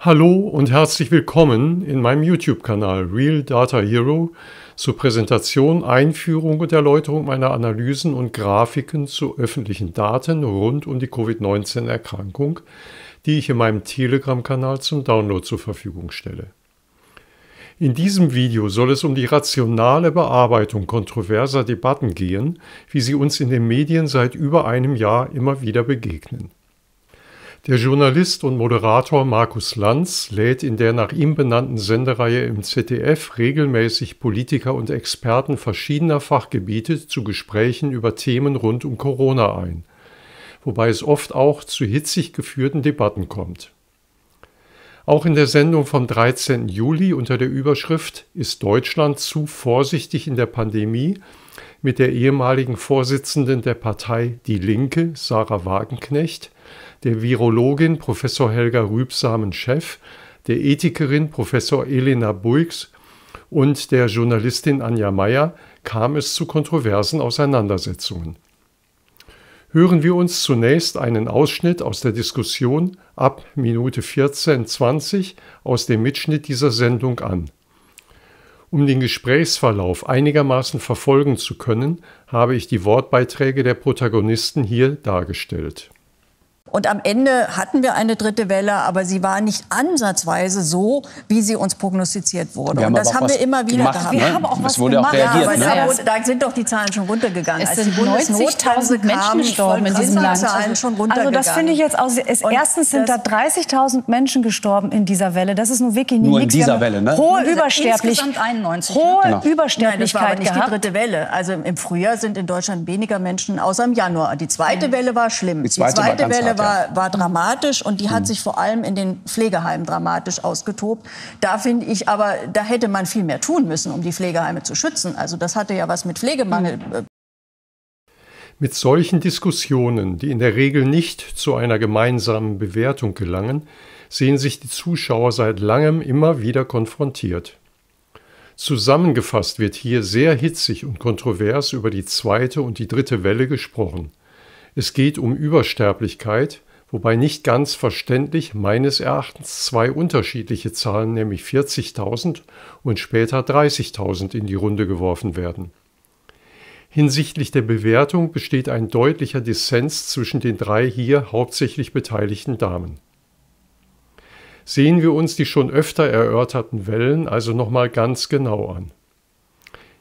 Hallo und herzlich willkommen in meinem YouTube-Kanal Real Data Hero zur Präsentation, Einführung und Erläuterung meiner Analysen und Grafiken zu öffentlichen Daten rund um die Covid-19-Erkrankung, die ich in meinem Telegram-Kanal zum Download zur Verfügung stelle. In diesem Video soll es um die rationale Bearbeitung kontroverser Debatten gehen, wie sie uns in den Medien seit über einem Jahr immer wieder begegnen. Der Journalist und Moderator Markus Lanz lädt in der nach ihm benannten Sendereihe im ZDF regelmäßig Politiker und Experten verschiedener Fachgebiete zu Gesprächen über Themen rund um Corona ein, wobei es oft auch zu hitzig geführten Debatten kommt. Auch in der Sendung vom 13. Juli unter der Überschrift Ist Deutschland zu vorsichtig in der Pandemie mit der ehemaligen Vorsitzenden der Partei Die Linke, Sarah Wagenknecht, der Virologin Professor Helga Rübsamen-Chef, der Ethikerin Professor Elena Buix und der Journalistin Anja Meyer kam es zu kontroversen Auseinandersetzungen. Hören wir uns zunächst einen Ausschnitt aus der Diskussion ab Minute 14.20 aus dem Mitschnitt dieser Sendung an. Um den Gesprächsverlauf einigermaßen verfolgen zu können, habe ich die Wortbeiträge der Protagonisten hier dargestellt und am Ende hatten wir eine dritte Welle, aber sie war nicht ansatzweise so, wie sie uns prognostiziert wurde. Und das haben wir immer wieder gemacht, gehabt. Ne? Wir haben auch es was wurde gemacht. Auch reagiert, ja, ne? da, sind doch die Zahlen schon runtergegangen. Es sind 90.000 Menschen gestorben in diesem Land. Zahlen schon runtergegangen. Also das finde ich jetzt auch. Ist, erstens sind da 30.000 Menschen gestorben in dieser Welle. Das ist nur wirklich nur nichts. in dieser Welle, ne? Hohe Übersterblichkeit. Insgesamt 91. Ne? Hohe genau. Übersterblichkeit Nein, das war aber nicht gehabt. die dritte Welle. Also im Frühjahr sind in Deutschland weniger Menschen, außer im Januar. Die zweite hm. Welle war schlimm. Die zweite, die zweite Welle der war, war dramatisch und die hat hm. sich vor allem in den Pflegeheimen dramatisch ausgetobt. Da finde ich aber, da hätte man viel mehr tun müssen, um die Pflegeheime zu schützen. Also das hatte ja was mit Pflegemangel hm. äh, mit solchen Diskussionen, die in der Regel nicht zu einer gemeinsamen Bewertung gelangen, sehen sich die Zuschauer seit langem immer wieder konfrontiert. Zusammengefasst wird hier sehr hitzig und kontrovers über die zweite und die dritte Welle gesprochen, es geht um Übersterblichkeit, wobei nicht ganz verständlich meines Erachtens zwei unterschiedliche Zahlen, nämlich 40.000 und später 30.000 in die Runde geworfen werden. Hinsichtlich der Bewertung besteht ein deutlicher Dissens zwischen den drei hier hauptsächlich beteiligten Damen. Sehen wir uns die schon öfter erörterten Wellen also nochmal ganz genau an.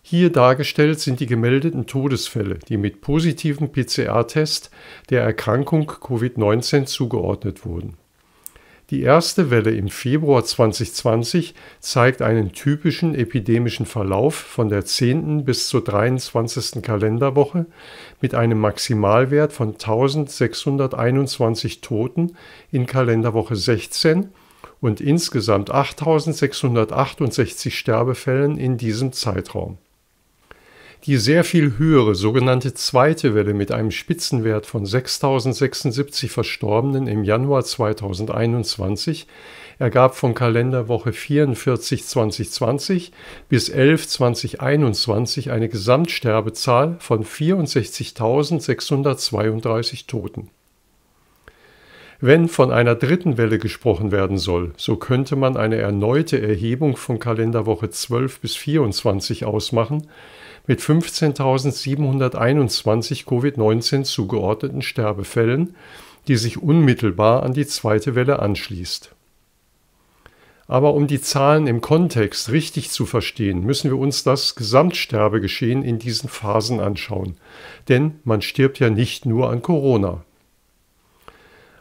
Hier dargestellt sind die gemeldeten Todesfälle, die mit positivem PCR-Test der Erkrankung Covid-19 zugeordnet wurden. Die erste Welle im Februar 2020 zeigt einen typischen epidemischen Verlauf von der 10. bis zur 23. Kalenderwoche mit einem Maximalwert von 1621 Toten in Kalenderwoche 16 und insgesamt 8668 Sterbefällen in diesem Zeitraum. Die sehr viel höhere sogenannte zweite Welle mit einem Spitzenwert von 6076 Verstorbenen im Januar 2021 ergab von Kalenderwoche 44 2020 bis 11 2021 eine Gesamtsterbezahl von 64.632 Toten. Wenn von einer dritten Welle gesprochen werden soll, so könnte man eine erneute Erhebung von Kalenderwoche 12 bis 24 ausmachen, mit 15.721 Covid-19 zugeordneten Sterbefällen, die sich unmittelbar an die zweite Welle anschließt. Aber um die Zahlen im Kontext richtig zu verstehen, müssen wir uns das Gesamtsterbegeschehen in diesen Phasen anschauen. Denn man stirbt ja nicht nur an Corona.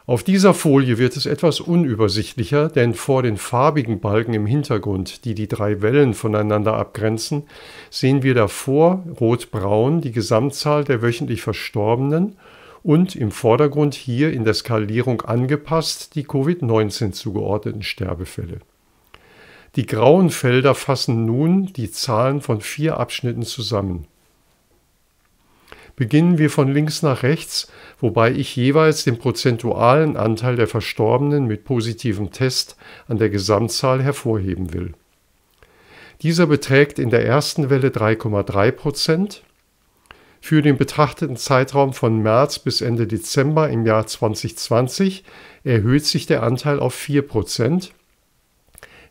Auf dieser Folie wird es etwas unübersichtlicher, denn vor den farbigen Balken im Hintergrund, die die drei Wellen voneinander abgrenzen, sehen wir davor rot-braun die Gesamtzahl der wöchentlich Verstorbenen und im Vordergrund hier in der Skalierung angepasst die Covid-19 zugeordneten Sterbefälle. Die grauen Felder fassen nun die Zahlen von vier Abschnitten zusammen. Beginnen wir von links nach rechts, wobei ich jeweils den prozentualen Anteil der Verstorbenen mit positivem Test an der Gesamtzahl hervorheben will. Dieser beträgt in der ersten Welle 3,3 Prozent. Für den betrachteten Zeitraum von März bis Ende Dezember im Jahr 2020 erhöht sich der Anteil auf 4 Prozent.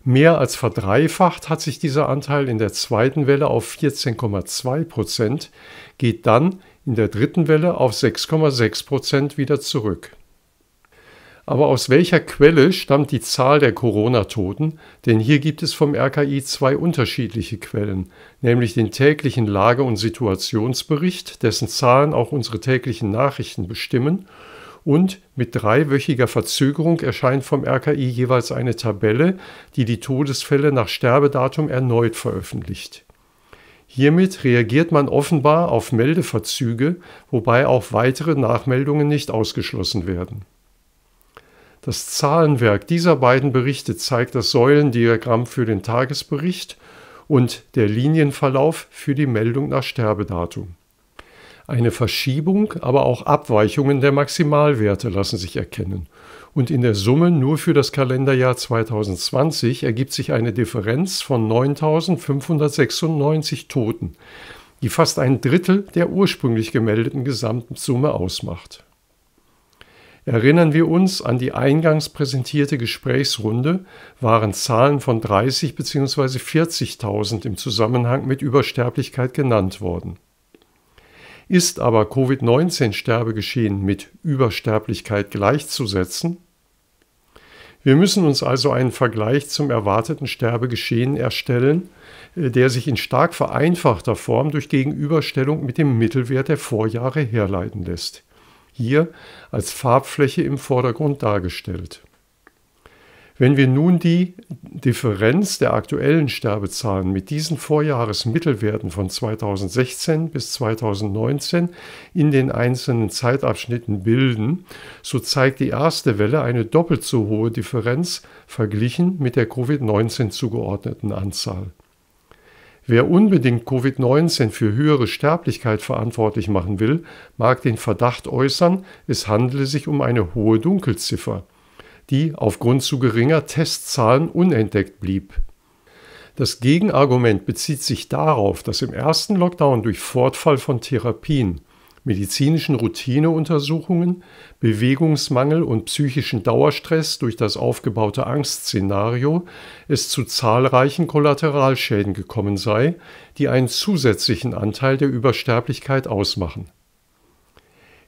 Mehr als verdreifacht hat sich dieser Anteil in der zweiten Welle auf 14,2 Prozent, geht dann in der dritten Welle auf 6,6 Prozent wieder zurück. Aber aus welcher Quelle stammt die Zahl der Corona-Toten? Denn hier gibt es vom RKI zwei unterschiedliche Quellen, nämlich den täglichen Lage- und Situationsbericht, dessen Zahlen auch unsere täglichen Nachrichten bestimmen, und mit dreiwöchiger Verzögerung erscheint vom RKI jeweils eine Tabelle, die die Todesfälle nach Sterbedatum erneut veröffentlicht. Hiermit reagiert man offenbar auf Meldeverzüge, wobei auch weitere Nachmeldungen nicht ausgeschlossen werden. Das Zahlenwerk dieser beiden Berichte zeigt das Säulendiagramm für den Tagesbericht und der Linienverlauf für die Meldung nach Sterbedatum. Eine Verschiebung, aber auch Abweichungen der Maximalwerte lassen sich erkennen und in der Summe nur für das Kalenderjahr 2020 ergibt sich eine Differenz von 9.596 Toten, die fast ein Drittel der ursprünglich gemeldeten Gesamtsumme ausmacht. Erinnern wir uns an die eingangs präsentierte Gesprächsrunde, waren Zahlen von 30 bzw. 40.000 im Zusammenhang mit Übersterblichkeit genannt worden. Ist aber Covid-19-Sterbegeschehen mit Übersterblichkeit gleichzusetzen, wir müssen uns also einen Vergleich zum erwarteten Sterbegeschehen erstellen, äh, der sich in stark vereinfachter Form durch Gegenüberstellung mit dem Mittelwert der Vorjahre herleiten lässt. Hier als Farbfläche im Vordergrund dargestellt. Wenn wir nun die Differenz der aktuellen Sterbezahlen mit diesen Vorjahresmittelwerten von 2016 bis 2019 in den einzelnen Zeitabschnitten bilden, so zeigt die erste Welle eine doppelt so hohe Differenz verglichen mit der Covid-19 zugeordneten Anzahl. Wer unbedingt Covid-19 für höhere Sterblichkeit verantwortlich machen will, mag den Verdacht äußern, es handle sich um eine hohe Dunkelziffer die aufgrund zu geringer Testzahlen unentdeckt blieb. Das Gegenargument bezieht sich darauf, dass im ersten Lockdown durch Fortfall von Therapien, medizinischen Routineuntersuchungen, Bewegungsmangel und psychischen Dauerstress durch das aufgebaute Angstszenario es zu zahlreichen Kollateralschäden gekommen sei, die einen zusätzlichen Anteil der Übersterblichkeit ausmachen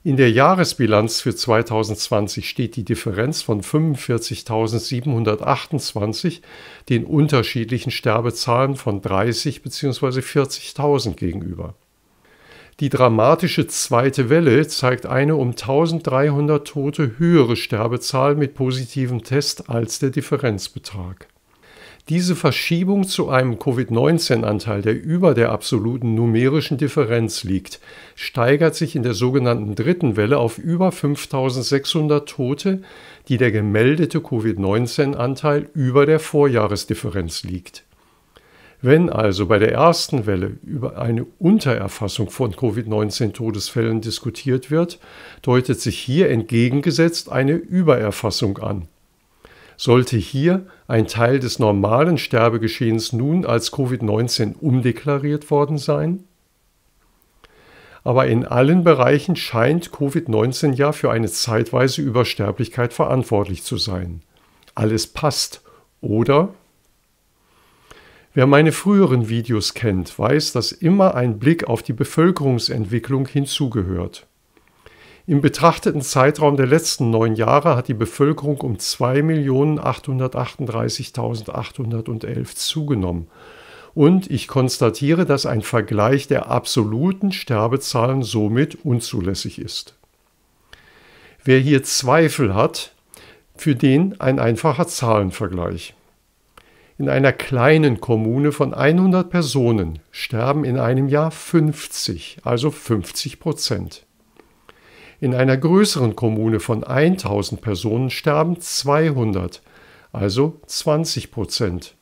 in der Jahresbilanz für 2020 steht die Differenz von 45.728 den unterschiedlichen Sterbezahlen von 30 bzw. 40.000 gegenüber. Die dramatische zweite Welle zeigt eine um 1300 Tote höhere Sterbezahl mit positivem Test als der Differenzbetrag. Diese Verschiebung zu einem Covid-19-Anteil, der über der absoluten numerischen Differenz liegt, steigert sich in der sogenannten dritten Welle auf über 5600 Tote, die der gemeldete Covid-19-Anteil über der Vorjahresdifferenz liegt. Wenn also bei der ersten Welle über eine Untererfassung von Covid-19-Todesfällen diskutiert wird, deutet sich hier entgegengesetzt eine Übererfassung an. Sollte hier ein Teil des normalen Sterbegeschehens nun als Covid-19 umdeklariert worden sein? Aber in allen Bereichen scheint Covid-19 ja für eine zeitweise Übersterblichkeit verantwortlich zu sein. Alles passt, oder? Wer meine früheren Videos kennt, weiß, dass immer ein Blick auf die Bevölkerungsentwicklung hinzugehört. Im betrachteten Zeitraum der letzten neun Jahre hat die Bevölkerung um 2.838.811 zugenommen. Und ich konstatiere, dass ein Vergleich der absoluten Sterbezahlen somit unzulässig ist. Wer hier Zweifel hat, für den ein einfacher Zahlenvergleich. In einer kleinen Kommune von 100 Personen sterben in einem Jahr 50, also 50 Prozent. In einer größeren Kommune von 1000 Personen sterben 200, also 20 Prozent.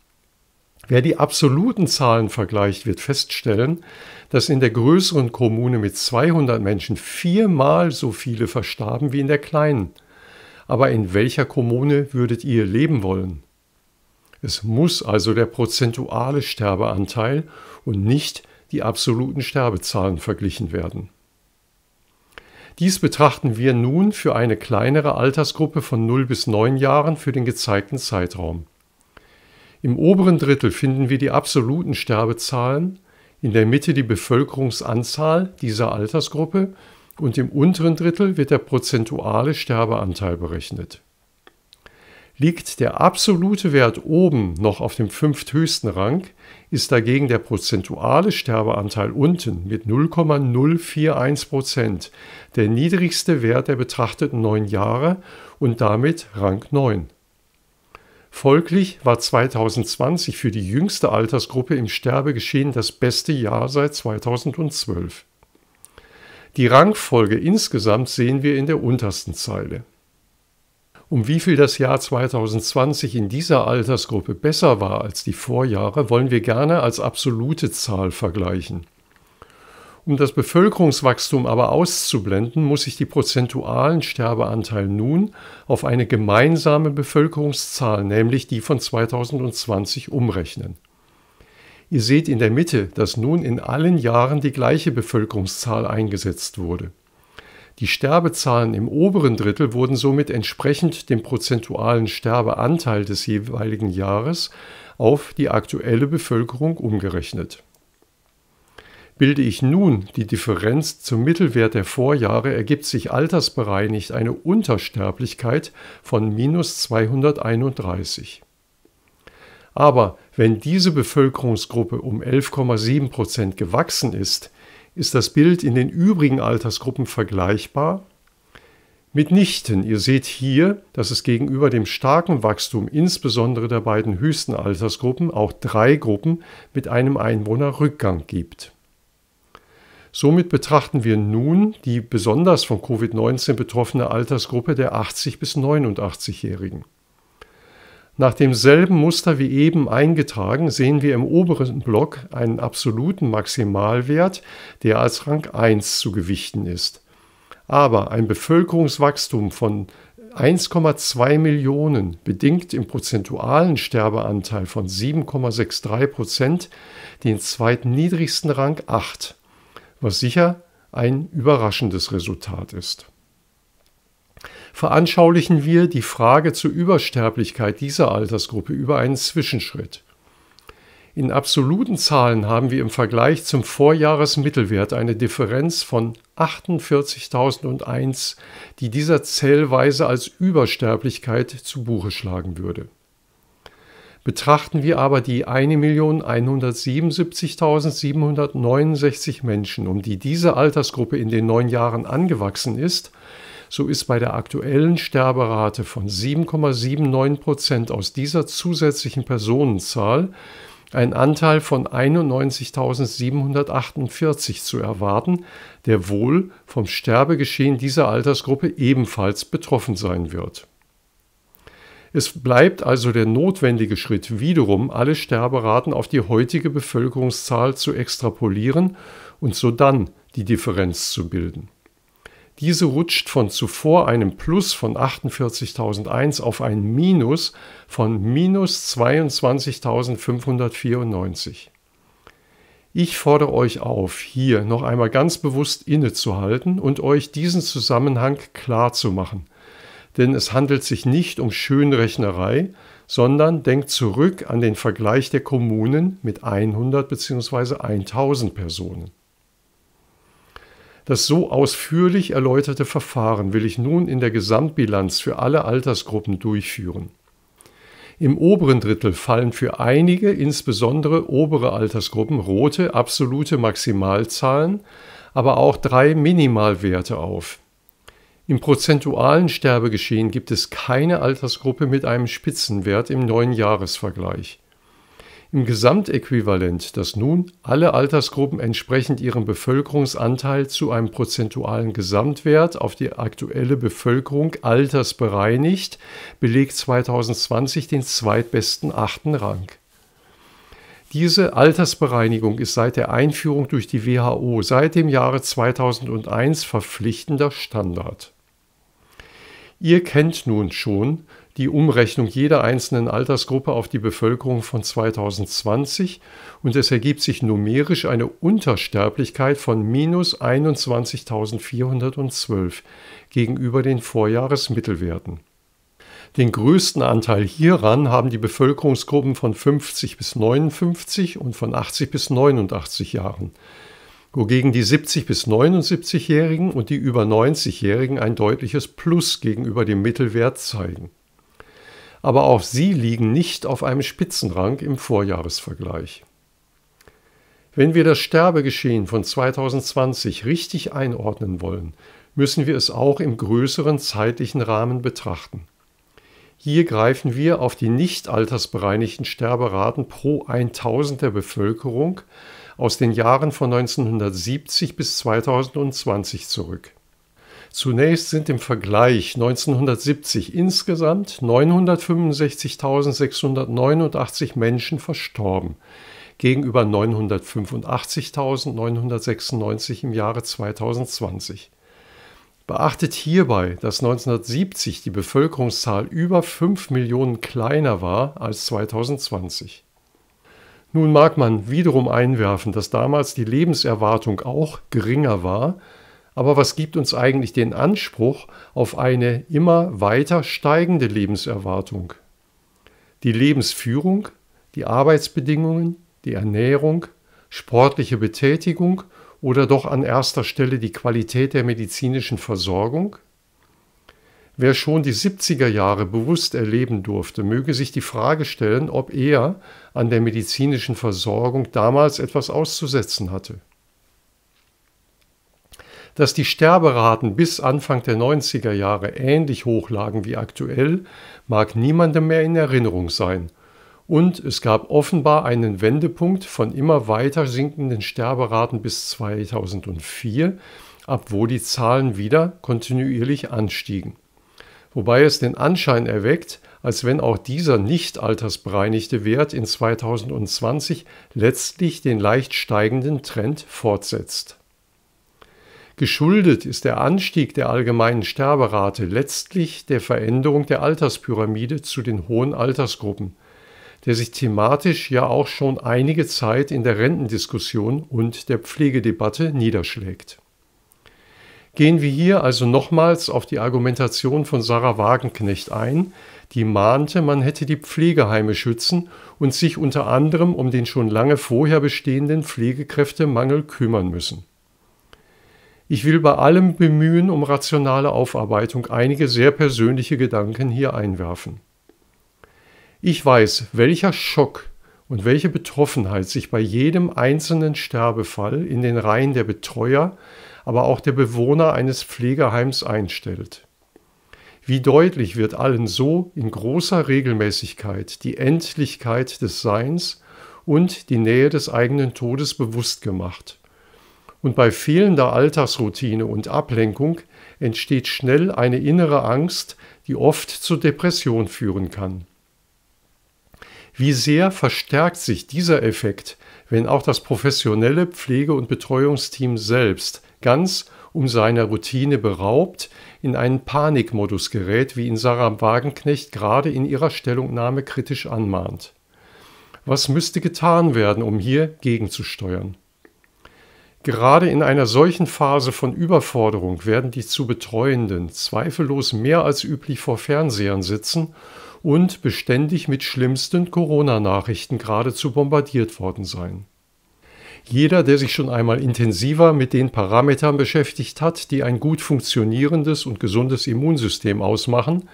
Wer die absoluten Zahlen vergleicht, wird feststellen, dass in der größeren Kommune mit 200 Menschen viermal so viele verstarben wie in der kleinen. Aber in welcher Kommune würdet ihr leben wollen? Es muss also der prozentuale Sterbeanteil und nicht die absoluten Sterbezahlen verglichen werden. Dies betrachten wir nun für eine kleinere Altersgruppe von 0 bis 9 Jahren für den gezeigten Zeitraum. Im oberen Drittel finden wir die absoluten Sterbezahlen, in der Mitte die Bevölkerungsanzahl dieser Altersgruppe und im unteren Drittel wird der prozentuale Sterbeanteil berechnet Liegt der absolute Wert oben noch auf dem fünfthöchsten Rang, ist dagegen der prozentuale Sterbeanteil unten mit 0,041 Prozent der niedrigste Wert der betrachteten neun Jahre und damit Rang 9. Folglich war 2020 für die jüngste Altersgruppe im Sterbegeschehen das beste Jahr seit 2012. Die Rangfolge insgesamt sehen wir in der untersten Zeile. Um wie viel das Jahr 2020 in dieser Altersgruppe besser war als die Vorjahre, wollen wir gerne als absolute Zahl vergleichen. Um das Bevölkerungswachstum aber auszublenden, muss ich die prozentualen Sterbeanteil nun auf eine gemeinsame Bevölkerungszahl, nämlich die von 2020, umrechnen. Ihr seht in der Mitte, dass nun in allen Jahren die gleiche Bevölkerungszahl eingesetzt wurde. Die Sterbezahlen im oberen Drittel wurden somit entsprechend dem prozentualen Sterbeanteil des jeweiligen Jahres auf die aktuelle Bevölkerung umgerechnet. Bilde ich nun die Differenz zum Mittelwert der Vorjahre, ergibt sich altersbereinigt eine Untersterblichkeit von minus 231. Aber wenn diese Bevölkerungsgruppe um 11,7 Prozent gewachsen ist, ist das Bild in den übrigen Altersgruppen vergleichbar? Mitnichten, ihr seht hier, dass es gegenüber dem starken Wachstum insbesondere der beiden höchsten Altersgruppen auch drei Gruppen mit einem Einwohnerrückgang gibt. Somit betrachten wir nun die besonders von Covid-19 betroffene Altersgruppe der 80 bis 89-Jährigen. Nach demselben Muster wie eben eingetragen sehen wir im oberen Block einen absoluten Maximalwert, der als Rang 1 zu gewichten ist. Aber ein Bevölkerungswachstum von 1,2 Millionen bedingt im prozentualen Sterbeanteil von 7,63 Prozent den zweitniedrigsten Rang 8, was sicher ein überraschendes Resultat ist veranschaulichen wir die Frage zur Übersterblichkeit dieser Altersgruppe über einen Zwischenschritt. In absoluten Zahlen haben wir im Vergleich zum Vorjahresmittelwert eine Differenz von 48.001, die dieser Zählweise als Übersterblichkeit zu Buche schlagen würde. Betrachten wir aber die 1.177.769 Menschen, um die diese Altersgruppe in den neun Jahren angewachsen ist, so ist bei der aktuellen Sterberate von 7,79 Prozent aus dieser zusätzlichen Personenzahl ein Anteil von 91.748 zu erwarten, der wohl vom Sterbegeschehen dieser Altersgruppe ebenfalls betroffen sein wird. Es bleibt also der notwendige Schritt wiederum, alle Sterberaten auf die heutige Bevölkerungszahl zu extrapolieren und sodann die Differenz zu bilden. Diese rutscht von zuvor einem Plus von 48.001 auf ein Minus von minus 22.594. Ich fordere euch auf, hier noch einmal ganz bewusst innezuhalten und euch diesen Zusammenhang klar zu machen. Denn es handelt sich nicht um Schönrechnerei, sondern denkt zurück an den Vergleich der Kommunen mit 100 bzw. 1000 Personen. Das so ausführlich erläuterte Verfahren will ich nun in der Gesamtbilanz für alle Altersgruppen durchführen. Im oberen Drittel fallen für einige, insbesondere obere Altersgruppen, rote absolute Maximalzahlen, aber auch drei Minimalwerte auf. Im prozentualen Sterbegeschehen gibt es keine Altersgruppe mit einem Spitzenwert im neuen Jahresvergleich. Im Gesamtäquivalent, das nun alle Altersgruppen entsprechend ihrem Bevölkerungsanteil zu einem prozentualen Gesamtwert auf die aktuelle Bevölkerung altersbereinigt, belegt 2020 den zweitbesten achten Rang. Diese Altersbereinigung ist seit der Einführung durch die WHO seit dem Jahre 2001 verpflichtender Standard. Ihr kennt nun schon die Umrechnung jeder einzelnen Altersgruppe auf die Bevölkerung von 2020 und es ergibt sich numerisch eine Untersterblichkeit von minus 21.412 gegenüber den Vorjahresmittelwerten. Den größten Anteil hieran haben die Bevölkerungsgruppen von 50 bis 59 und von 80 bis 89 Jahren wogegen die 70- bis 79-Jährigen und die über 90-Jährigen ein deutliches Plus gegenüber dem Mittelwert zeigen. Aber auch sie liegen nicht auf einem Spitzenrang im Vorjahresvergleich. Wenn wir das Sterbegeschehen von 2020 richtig einordnen wollen, müssen wir es auch im größeren zeitlichen Rahmen betrachten. Hier greifen wir auf die nicht altersbereinigten Sterberaten pro 1000 der Bevölkerung aus den Jahren von 1970 bis 2020 zurück. Zunächst sind im Vergleich 1970 insgesamt 965.689 Menschen verstorben gegenüber 985.996 im Jahre 2020. Beachtet hierbei, dass 1970 die Bevölkerungszahl über 5 Millionen kleiner war als 2020. Nun mag man wiederum einwerfen, dass damals die Lebenserwartung auch geringer war, aber was gibt uns eigentlich den Anspruch auf eine immer weiter steigende Lebenserwartung? Die Lebensführung, die Arbeitsbedingungen, die Ernährung, sportliche Betätigung oder doch an erster Stelle die Qualität der medizinischen Versorgung? Wer schon die 70er Jahre bewusst erleben durfte, möge sich die Frage stellen, ob er an der medizinischen Versorgung damals etwas auszusetzen hatte. Dass die Sterberaten bis Anfang der 90er Jahre ähnlich hoch lagen wie aktuell, mag niemandem mehr in Erinnerung sein. Und es gab offenbar einen Wendepunkt von immer weiter sinkenden Sterberaten bis 2004, ab wo die Zahlen wieder kontinuierlich anstiegen wobei es den Anschein erweckt, als wenn auch dieser nicht altersbereinigte Wert in 2020 letztlich den leicht steigenden Trend fortsetzt. Geschuldet ist der Anstieg der allgemeinen Sterberate letztlich der Veränderung der Alterspyramide zu den hohen Altersgruppen, der sich thematisch ja auch schon einige Zeit in der Rentendiskussion und der Pflegedebatte niederschlägt gehen wir hier also nochmals auf die Argumentation von Sarah Wagenknecht ein, die mahnte, man hätte die Pflegeheime schützen und sich unter anderem um den schon lange vorher bestehenden Pflegekräftemangel kümmern müssen. Ich will bei allem Bemühen um rationale Aufarbeitung einige sehr persönliche Gedanken hier einwerfen. Ich weiß, welcher Schock und welche Betroffenheit sich bei jedem einzelnen Sterbefall in den Reihen der Betreuer, aber auch der Bewohner eines Pflegeheims einstellt. Wie deutlich wird allen so in großer Regelmäßigkeit die Endlichkeit des Seins und die Nähe des eigenen Todes bewusst gemacht. Und bei fehlender Alltagsroutine und Ablenkung entsteht schnell eine innere Angst, die oft zur Depression führen kann. Wie sehr verstärkt sich dieser Effekt, wenn auch das professionelle Pflege- und Betreuungsteam selbst ganz um seiner Routine beraubt, in einen Panikmodus gerät, wie ihn Sarah Wagenknecht gerade in ihrer Stellungnahme kritisch anmahnt. Was müsste getan werden, um hier gegenzusteuern? Gerade in einer solchen Phase von Überforderung werden die zu Betreuenden zweifellos mehr als üblich vor Fernsehern sitzen und beständig mit schlimmsten Corona-Nachrichten geradezu bombardiert worden sein. Jeder, der sich schon einmal intensiver mit den Parametern beschäftigt hat, die ein gut funktionierendes und gesundes Immunsystem ausmachen,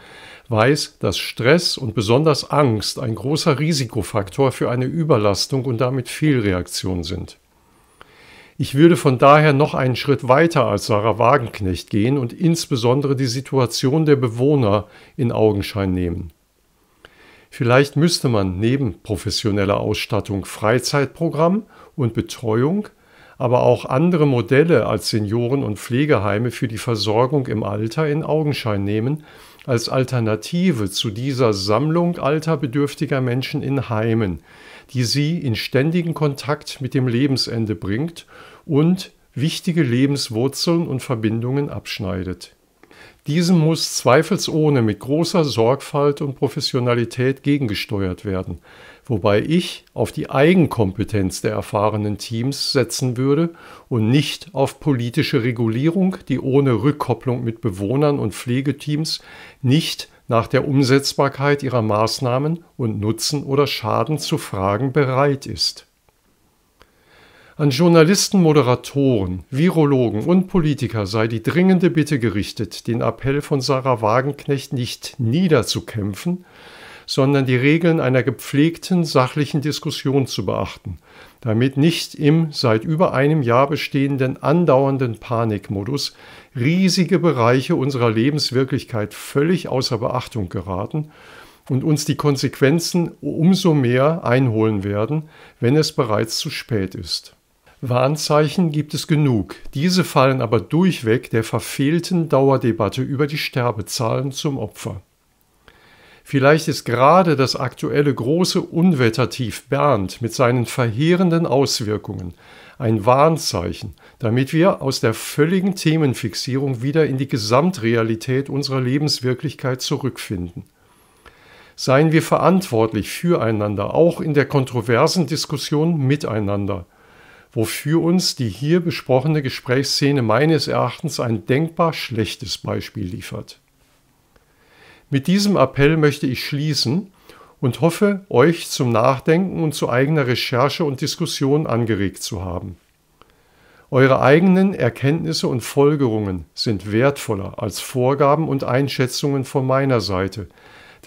weiß, dass Stress und besonders Angst ein großer Risikofaktor für eine Überlastung und damit Fehlreaktion sind. Ich würde von daher noch einen Schritt weiter als Sarah Wagenknecht gehen und insbesondere die Situation der Bewohner in Augenschein nehmen. Vielleicht müsste man neben professioneller Ausstattung Freizeitprogramm und Betreuung aber auch andere Modelle als Senioren- und Pflegeheime für die Versorgung im Alter in Augenschein nehmen, als Alternative zu dieser Sammlung alterbedürftiger Menschen in Heimen, die sie in ständigen Kontakt mit dem Lebensende bringt und wichtige Lebenswurzeln und Verbindungen abschneidet. Diesem muss zweifelsohne mit großer Sorgfalt und Professionalität gegengesteuert werden, wobei ich auf die Eigenkompetenz der erfahrenen Teams setzen würde und nicht auf politische Regulierung, die ohne Rückkopplung mit Bewohnern und Pflegeteams nicht nach der Umsetzbarkeit ihrer Maßnahmen und Nutzen oder Schaden zu fragen bereit ist. An Journalisten, Moderatoren, Virologen und Politiker sei die dringende Bitte gerichtet, den Appell von Sarah Wagenknecht nicht niederzukämpfen, sondern die Regeln einer gepflegten, sachlichen Diskussion zu beachten, damit nicht im seit über einem Jahr bestehenden andauernden Panikmodus riesige Bereiche unserer Lebenswirklichkeit völlig außer Beachtung geraten und uns die Konsequenzen umso mehr einholen werden, wenn es bereits zu spät ist. Warnzeichen gibt es genug, diese fallen aber durchweg der verfehlten Dauerdebatte über die Sterbezahlen zum Opfer. Vielleicht ist gerade das aktuelle große Unwettertief Bernd mit seinen verheerenden Auswirkungen ein Warnzeichen, damit wir aus der völligen Themenfixierung wieder in die Gesamtrealität unserer Lebenswirklichkeit zurückfinden. Seien wir verantwortlich füreinander, auch in der kontroversen Diskussion miteinander – wofür uns die hier besprochene Gesprächsszene meines Erachtens ein denkbar schlechtes Beispiel liefert. Mit diesem Appell möchte ich schließen und hoffe, euch zum Nachdenken und zu eigener Recherche und Diskussion angeregt zu haben. Eure eigenen Erkenntnisse und Folgerungen sind wertvoller als Vorgaben und Einschätzungen von meiner Seite,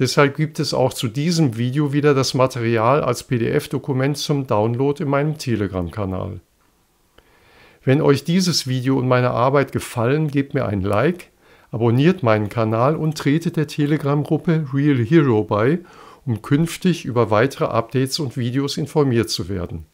Deshalb gibt es auch zu diesem Video wieder das Material als PDF-Dokument zum Download in meinem Telegram-Kanal. Wenn euch dieses Video und meine Arbeit gefallen, gebt mir ein Like, abonniert meinen Kanal und tretet der Telegram-Gruppe Real Hero bei, um künftig über weitere Updates und Videos informiert zu werden.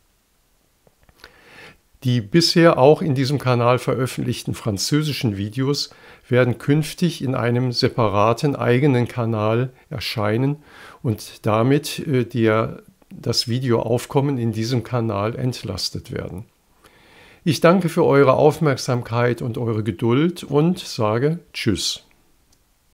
Die bisher auch in diesem Kanal veröffentlichten französischen Videos werden künftig in einem separaten eigenen Kanal erscheinen und damit äh, der, das Videoaufkommen in diesem Kanal entlastet werden. Ich danke für eure Aufmerksamkeit und eure Geduld und sage Tschüss.